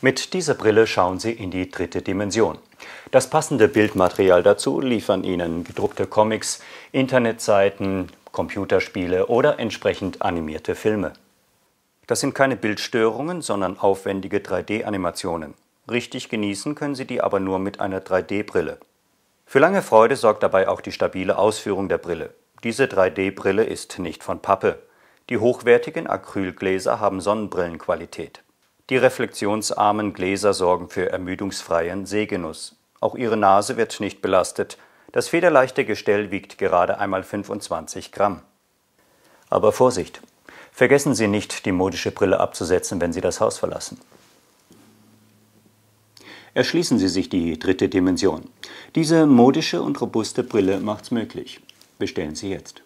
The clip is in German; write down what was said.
Mit dieser Brille schauen Sie in die dritte Dimension. Das passende Bildmaterial dazu liefern Ihnen gedruckte Comics, Internetseiten, Computerspiele oder entsprechend animierte Filme. Das sind keine Bildstörungen, sondern aufwendige 3D-Animationen. Richtig genießen können Sie die aber nur mit einer 3D-Brille. Für lange Freude sorgt dabei auch die stabile Ausführung der Brille. Diese 3D-Brille ist nicht von Pappe. Die hochwertigen Acrylgläser haben Sonnenbrillenqualität. Die reflektionsarmen Gläser sorgen für ermüdungsfreien Sehgenuss. Auch ihre Nase wird nicht belastet. Das federleichte Gestell wiegt gerade einmal 25 Gramm. Aber Vorsicht! Vergessen Sie nicht, die modische Brille abzusetzen, wenn Sie das Haus verlassen. Erschließen Sie sich die dritte Dimension. Diese modische und robuste Brille macht's möglich. Bestellen Sie jetzt.